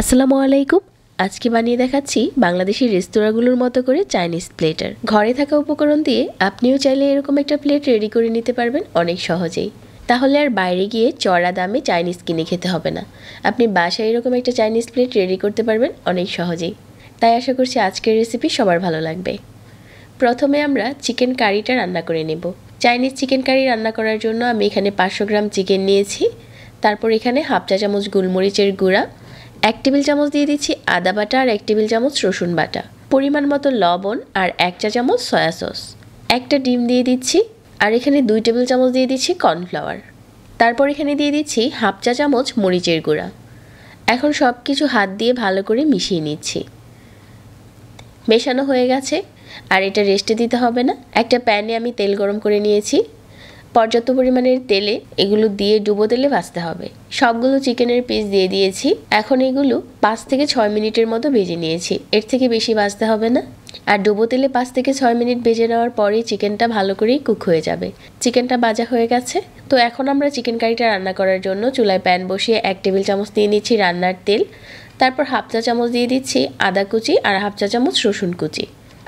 আসসালামু আলাইকুম আজকে বানিয়ে দেখাচ্ছি বাংলাদেশি রেস্তোরাঁগুলোর মতো করে চাইনিজ প্লেটার ঘরে থাকা উপকরণ দিয়ে আপনিও চাইলে এরকম একটা প্লেট রেডি করে নিতে পারবেন অনেক সহজেই তাহলে আর বাইরে গিয়ে চড়া দামে চাইনিজ কিনে খেতে হবে না আপনি বাসায় এরকম একটা চাইনিজ প্লেট রেডি করতে পারবেন অনেক সহজেই তাই আশা করছি আজকের রেসিপি সবার ভালো লাগবে প্রথমে আমরা চিকেন কারিটা রান্না করে নেব চাইনিজ চিকেন কারি রান্না করার জন্য আমি এখানে পাঁচশো গ্রাম চিকেন নিয়েছি তারপর এখানে হাফ চা চামচ গোলমরিচের গুঁড়া এক টেবিল চামচ দিয়ে দিচ্ছি আদা বাটা আর এক টেবিল চামচ রসুন বাটা পরিমাণ মতো লবণ আর এক চা চামচ সয়া সস একটা ডিম দিয়ে দিচ্ছি আর এখানে দুই টেবিল চামচ দিয়ে দিচ্ছি কর্নফ্লাওয়ার তারপর এখানে দিয়ে দিচ্ছি হাফ চা চামচ মরিচের গুঁড়া এখন সব কিছু হাত দিয়ে ভালো করে মিশিয়ে নিচ্ছি মেশানো হয়ে গেছে আর এটা রেস্টে দিতে হবে না একটা প্যানে আমি তেল গরম করে নিয়েছি পর্যাপ্ত পরিমাণের তেলে এগুলো দিয়ে ডুবো তেলে ভাজতে হবে সবগুলো চিকেনের পিস দিয়ে দিয়েছি এখন এগুলো পাঁচ থেকে ছয় মিনিটের মতো ভেজে নিয়েছি এর থেকে বেশি ভাজতে হবে না আর ডুবো তেলে পাঁচ থেকে ছয় মিনিট ভেজে নেওয়ার পরে চিকেনটা ভালো করেই কুক হয়ে যাবে চিকেনটা বাজা হয়ে গেছে তো এখন আমরা চিকেন কারিটা রান্না করার জন্য চুলায় প্যান বসিয়ে এক টেবিল চামচ দিয়ে নিচ্ছি রান্নার তেল তারপর হাফ চা চামচ দিয়ে দিচ্ছি আদা কুচি আর হাফ চা চামচ রসুন কুচি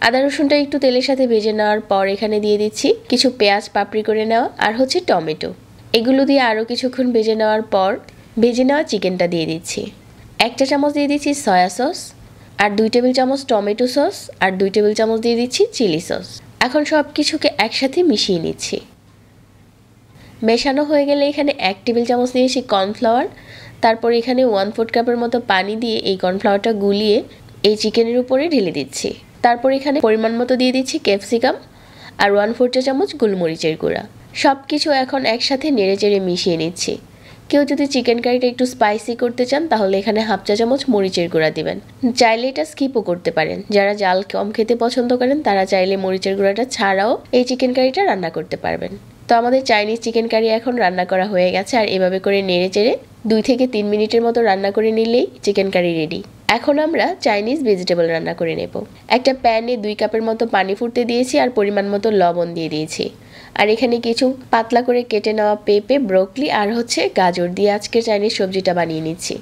আদা রসুনটা একটু তেলের সাথে ভেজে নেওয়ার পর এখানে দিয়ে দিচ্ছি কিছু পেঁয়াজ পাপড়ি করে নেওয়া আর হচ্ছে টমেটো এগুলো দিয়ে আরও কিছুক্ষণ ভেজে নেওয়ার পর ভেজে নেওয়া চিকেনটা দিয়ে দিচ্ছি একটা চামচ দিয়ে দিচ্ছি সয়া সস আর দুই টেবিল চামচ টমেটো সস আর দুই টেবিল চামচ দিয়ে দিচ্ছি চিলি সস এখন সব কিছুকে একসাথে মিশিয়ে নিচ্ছি মেশানো হয়ে গেলে এখানে এক টেবিল চামচ দিয়েছি কর্নফ্লাওয়ার তারপর এখানে ওয়ান ফোর কাপের মতো পানি দিয়ে এই কর্নফ্লাওয়ারটা গুলিয়ে এই চিকেনের উপরে ঢেলে দিচ্ছি তারপর এখানে পরিমাণ মতো দিয়ে দিচ্ছি ক্যাপসিকাম আর ওয়ান ফোর চা চামচ গুলমরিচের গুঁড়া সব কিছু এখন একসাথে নেড়ে চেড়ে মিশিয়ে নিচ্ছি কেউ যদি চিকেন কারিটা একটু স্পাইসি করতে চান তাহলে এখানে হাফ চা চামচ মরিচের গুঁড়া দিবেন চাইলে এটা স্কিপও করতে পারেন যারা জাল কম খেতে পছন্দ করেন তারা চাইলে মরিচের গুঁড়াটা ছাড়াও এই চিকেন কারিটা রান্না করতে পারবেন তো আমাদের চাইনিজ চিকেন কারি এখন রান্না করা হয়ে গেছে আর এভাবে করে নেড়ে চেড়ে দুই থেকে তিন মিনিটের মতো রান্না করে নিলেই চিকেন কারি রেডি এখন আমরা চাইনিজ ভেজিটেবল রান্না করে নেব একটা প্যানে দুই কাপের মতো পানি ফুটতে দিয়েছি আর পরিমাণ মতো লবণ দিয়ে দিয়েছি আর এখানে কিছু পাতলা করে কেটে নেওয়া পেঁপে ব্রোকলি আর হচ্ছে গাজর দিয়ে আজকে চাইনিজ সবজিটা বানিয়ে নিচ্ছি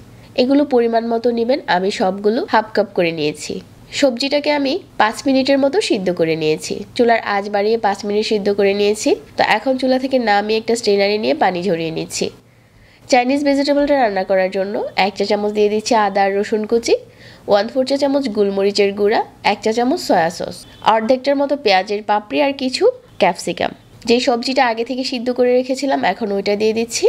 এগুলো পরিমাণ মতো নেবেন আমি সবগুলো হাফ কাপ করে নিয়েছি সবজিটাকে আমি পাঁচ মিনিটের মতো সিদ্ধ করে নিয়েছি চুলার আজ বাড়িয়ে পাঁচ মিনিট সিদ্ধ করে নিয়েছি তো এখন চুলা থেকে নামিয়ে একটা স্ট্রেনারি নিয়ে পানি ঝরিয়ে নিচ্ছি চাইনিজ ভেজিটেবলটা রান্না করার জন্য এক চা চামচ দিয়ে দিচ্ছি আদা আর রসুন কুচি ওয়ান ফোর চা চামচ গুলমরিচের গুঁড়া এক চা চামচ সয়া সস অর্ধেকটার মতো পেঁয়াজের পাপড়ি আর কিছু ক্যাপসিকাম যে সবজিটা আগে থেকে সিদ্ধ করে রেখেছিলাম এখন ওইটা দিয়ে দিচ্ছি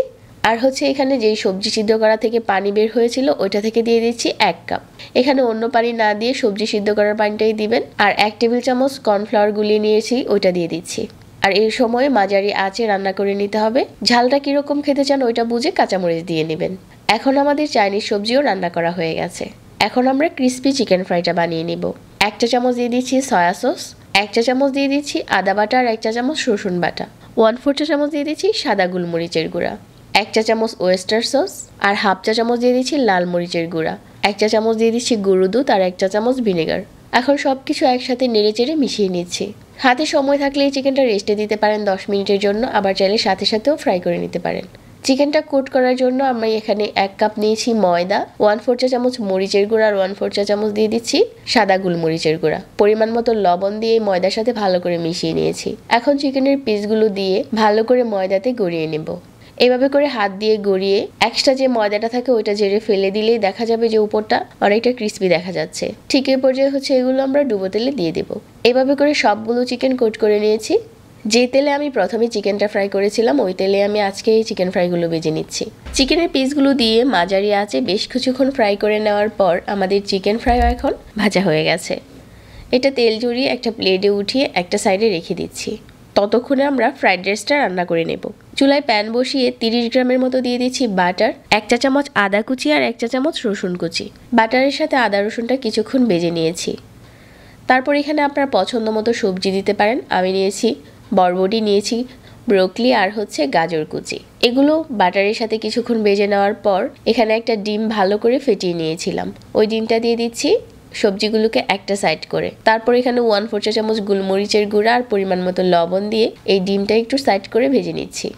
আর হচ্ছে এখানে যেই সবজি সিদ্ধ করা থেকে পানি বের হয়েছিল ওইটা থেকে দিয়ে দিচ্ছি এক কাপ এখানে অন্য পানি না দিয়ে সবজি সিদ্ধ করার পানিটাই দিবেন আর এক টেবিল চামচ কর্নফ্লাওয়ার গুলিয়ে নিয়েছি ওইটা দিয়ে দিচ্ছি আর এই সময় মাঝারি আঁচে রান্না করে নিতে হবে ঝালটা কীরকম খেতে চান ওইটা বুঝে কাঁচামরিচ দিয়ে নেবেন এখন আমাদের চাইনিজ সবজিও রান্না করা হয়ে গেছে এখন আমরা ক্রিস্পি চিকেন ফ্রাইটা বানিয়ে নিব একটা চামচ দিয়ে দিচ্ছি সয়া সস এক চা চামচ দিয়ে দিচ্ছি আদা বাটা আর এক চা চামচ রসুন বাটা ওয়ান ফোর চা চামচ দিয়ে দিচ্ছি সাদা গোলমরিচের গুঁড়া এক চা চামচ ওয়েস্টার সস আর হাফ চা চামচ দিয়ে দিচ্ছি লাল মরিচের গুঁড়া এক চা চামচ দিয়ে দিচ্ছি গুঁড়ো দুধ আর এক চা চামচ ভিনেগার এখন সব কিছু একসাথে নেড়ে চেড়ে মিশিয়ে নিচ্ছি হাতে সময় থাকলে এই চিকেনটা রেস্টে দিতে পারেন দশ মিনিটের জন্য আবার চাইলে সাথে সাথেও ফ্রাই করে নিতে পারেন চিকেনটা কোট করার জন্য আমি এখানে এক কাপ নিয়েছি ময়দা ওয়ান ফোর চা চামচ মরিচের গুঁড়া আর ওয়ান ফোর চা চামচ দিয়ে দিচ্ছি সাদা গুলমরিচের গুঁড়া পরিমাণ মতো লবণ দিয়ে ময়দার সাথে ভালো করে মিশিয়ে নিয়েছি এখন চিকেনের পিসগুলো দিয়ে ভালো করে ময়দাতে গড়িয়ে নেব এভাবে করে হাত দিয়ে গড়িয়ে এক্সট্রা যে ময়দাটা থাকে ওইটা জেরে ফেলে দিলেই দেখা যাবে যে উপরটা অনেকটা ক্রিস্পি দেখা যাচ্ছে ঠিক এই পর্যায়ে হচ্ছে এগুলো আমরা ডুবো তেলে দিয়ে দেব এভাবে করে সবগুলো চিকেন কোট করে নিয়েছি যে তেলে আমি প্রথমে চিকেনটা ফ্রাই করেছিলাম ওই তেলে আমি আজকে এই চিকেন ফ্রাইগুলো বেজে নিচ্ছি চিকেনের পিসগুলো দিয়ে মাঝারি আছে বেশ কিছুক্ষণ ফ্রাই করে নেওয়ার পর আমাদের চিকেন ফ্রাইও এখন ভাজা হয়ে গেছে এটা তেল জুড়িয়ে একটা প্লেটে উঠিয়ে একটা সাইডে রেখে দিচ্ছি ততক্ষণে আমরা ফ্রাইড রাইসটা রান্না করে নেব চুলায় প্যান বসিয়ে 30 গ্রামের মতো দিয়ে দিচ্ছি বাটার এক চা চামচ আদা কুচি আর এক চা চামচ রসুন কুচি বাটারের সাথে আদা রসুনটা কিছুক্ষণ বেজে নিয়েছি তারপর এখানে আপনার পছন্দ মতো সবজি দিতে পারেন আমি নিয়েছি বরবটি নিয়েছি ব্রোকলি আর হচ্ছে গাজর কুচি এগুলো বাটারের সাথে কিছুক্ষণ বেজে নেওয়ার পর এখানে একটা ডিম ভালো করে ফেটিয়ে নিয়েছিলাম ওই ডিমটা দিয়ে দিচ্ছি সবজিগুলোকে একটা সাইড করে তারপর এখানে ওয়ান ফোর চা চামচ গুলমরিচের গুঁড়া আর পরিমাণ মতো লবণ দিয়ে এই ডিমটা একটু সাইড করে ভেজে নিচ্ছি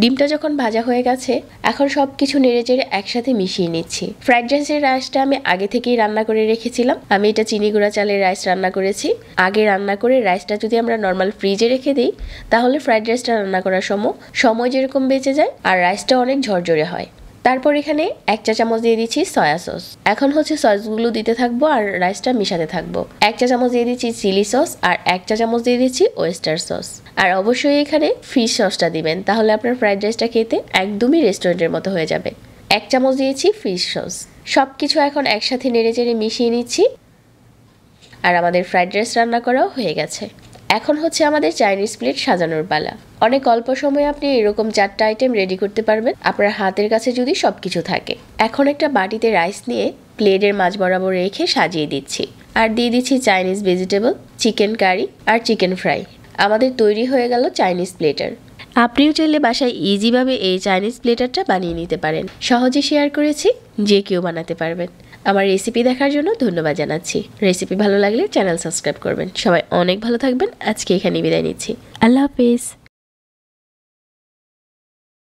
ডিমটা যখন ভাজা হয়ে গেছে এখন সব কিছু নেড়েচেড়ে একসাথে মিশিয়ে নিচ্ছি ফ্রাইড রাইসের রাইসটা আমি আগে থেকেই রান্না করে রেখেছিলাম আমি এটা চিনি গুঁড়া চালের রাইস রান্না করেছি আগে রান্না করে রাইসটা যদি আমরা নর্মাল ফ্রিজে রেখে দিই তাহলে ফ্রাইড রাইসটা রান্না করার সময় সময় যেরকম বেঁচে যায় আর রাইসটা অনেক ঝরঝরে হয় তারপর এখানে এক চা চামচ দিয়ে দিচ্ছি সয়া সস এখন হচ্ছে সসগুলো দিতে থাকবো আর রাইসটা মিশাতে থাকবো এক চা চামচ দিয়ে দিচ্ছি চিলি সস আর এক চা চামচ দিয়ে দিচ্ছি ওয়েস্টার সস আর অবশ্যই এখানে ফিশ সসটা দিবেন তাহলে আপনার ফ্রাইড রাইসটা খেতে একদমই রেস্টুরেন্টের মতো হয়ে যাবে এক চামচ দিয়েছি ফিশ সস সব কিছু এখন একসাথে নেড়ে চেড়ে মিশিয়ে নিচ্ছি আর আমাদের ফ্রাইড রাইস রান্না করাও হয়ে গেছে এখন হচ্ছে আমাদের চাইনিজ প্লেট সাজানোর পালা অনেক অল্প সময়ে আপনি এরকম চারটা আইটেম রেডি করতে পারবেন আপনার হাতের কাছে যদি সব কিছু থাকে এখন একটা বাটিতে রাইস নিয়ে প্লেটের মাছ বরাবর রেখে সাজিয়ে দিচ্ছি আর দিয়ে দিচ্ছি চাইনিজ ভেজিটেবল চিকেন কারি আর চিকেন ফ্রাই আমাদের তৈরি হয়ে গেল চাইনিজ প্লেটার আপনিও চাইলে বাসায় ইজিভাবে এই চাইনিজ প্লেটারটা বানিয়ে নিতে পারেন সহজে শেয়ার করেছি যে কেউ বানাতে পারবেন আমার রেসিপি দেখার জন্য ধন্যবাদ জানাচ্ছি রেসিপি ভালো লাগলে চ্যানেল সাবস্ক্রাইব করবেন সবাই অনেক ভালো থাকবেন আজকে এখানে বিদায় নিচ্ছি আল্লাহ হাফেজ